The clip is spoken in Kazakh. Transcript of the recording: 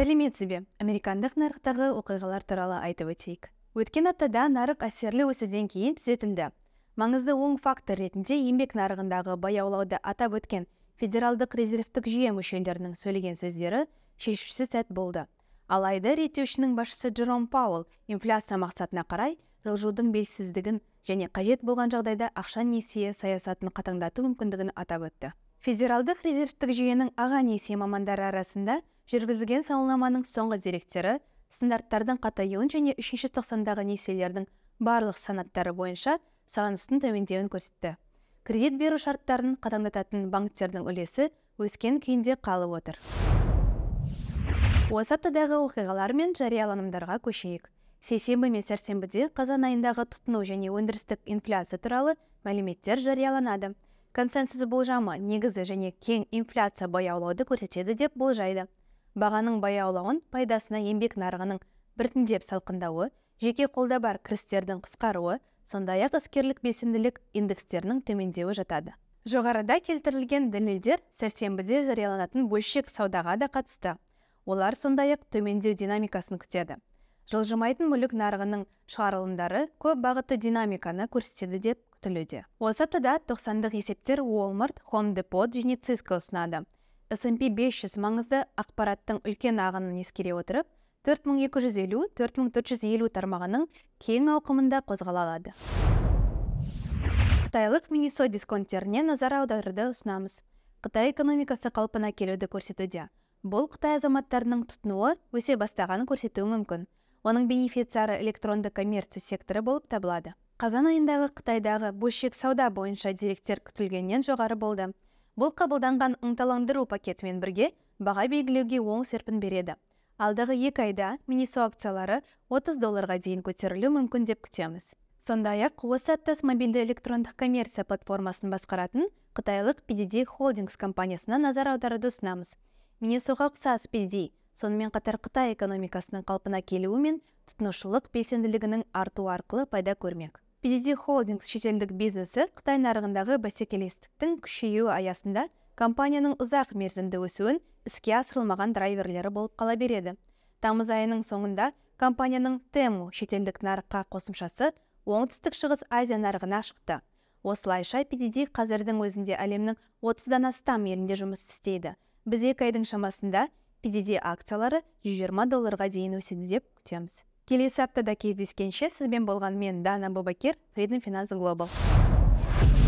сәлеметсіз бе американдық нарықтағы оқиғалар туралы айтып өтейік өткен аптада нарық әсерлі өсуден кейін түзетілді маңызды оң фактор ретінде еңбек нарығындағы баяулауды атап өткен федералдық резервтік жүйе мүшелерінің сөйлеген сөздері шешуші сәт болды алайда реттеушінің басшысы джером пауэлл инфляция мақсатына қарай жылжудың белсіздігін және қажет болған жағдайда ақша несие саясатын қатаңдату мүмкіндігін атап өтті федералдық резервтік жүйенің аға несие мамандары арасында жүргізілген сауалнаманың соңғы деректері стандарттардың қатаюын және үшінші тоқсандағы несиелердің барлық санаттары бойынша сұраныстың төмендеуін көрсетті кредит беру шарттарын қатаңдататын банктердің үлесі өскен күйінде қалып отыр осы аптадағы оқиғалар мен жарияланымдарға көшейік сейсенбі мен сәрсенбіде қазан айындағы тұтыну және өндірістік инфляция туралы мәліметтер жарияланады консенсус болжамы негізі және кең инфляция баяулауды көрсетеді деп болжайды бағаның баяулауын пайдасына еңбек нарығының біртіндеп салқындауы жеке қолда бар кірістердің қысқаруы сондай ақ іскерлік белсенділік индекстерінің төмендеуі жатады жоғарыда келтірілген дәлелдер сәрсенбіде жарияланатын бөлшек саудаға да қатысты олар сондай ақ төмендеу динамикасын күтеді жылжымайтын мүлік нарығының шығарылымдары көп бағытты динамиканы көрсетеді деп күтілуде осы аптада тоқсандық есептер Walmart, Home Depot және Cisco ұсынады S&P 500 маңызды ақпараттың үлкен ағынын ескере отырып 4250-4450 тармағының кең ауқымында қозғала алады қытайлық минисо дисконттеріне назар аударуды ұсынамыз қытай экономикасы қалпына келуді көрсетуде бұл қытай азаматтарының тұтынуы өсе бастағанын көрсетуі мүмкін оның бенефициары электронды коммерция секторы болып табылады қазан айындағы қытайдағы бөлшек сауда бойынша деректер күтілгеннен жоғары болды бұл қабылданған ынталандыру пакетімен бірге баға белгілеуге оң серпін береді алдағы екі айда минисо акциялары 30 долларға дейін көтерілуі мүмкін деп күтеміз сондай ақ осы аттас мобильді электрондық коммерция платформасын басқаратын қытайлық PDD Holdings компаниясына назар аударуды ұсынамыз минисоға ұқсас PDD сонымен қатар қытай экономикасының қалпына келуі мен тұтынушылық белсенділігінің артуы арқылы пайда көрмек pdd holdings шетелдік бизнесі қытай нарығындағы бәсекелестіктің күшеюі аясында компанияның ұзақ мерзімді өсуін іске асырылмаған драйверлері болып қала береді тамыз айының соңында компанияның тему шетелдік нарыққа қосымшасы оңтүстік шығыс азия нарығына шықты осылайша pdd қазірдің өзінде әлемнің отыздан астам елінде жұмыс істейді біз екі айдың шамасында pdd акциялары 120 долларға дейін өседі деп күтеміз келесі аптада кездескенше сізбен болған мен дана бабакер фриден финанс глобал